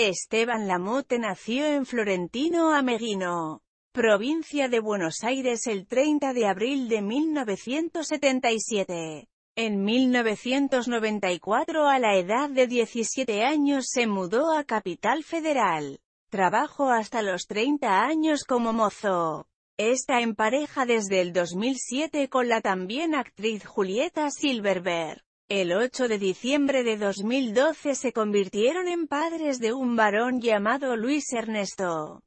Esteban Lamote nació en Florentino Ameguino, provincia de Buenos Aires el 30 de abril de 1977. En 1994 a la edad de 17 años se mudó a Capital Federal. Trabajó hasta los 30 años como mozo. Está en pareja desde el 2007 con la también actriz Julieta Silverberg. El 8 de diciembre de 2012 se convirtieron en padres de un varón llamado Luis Ernesto.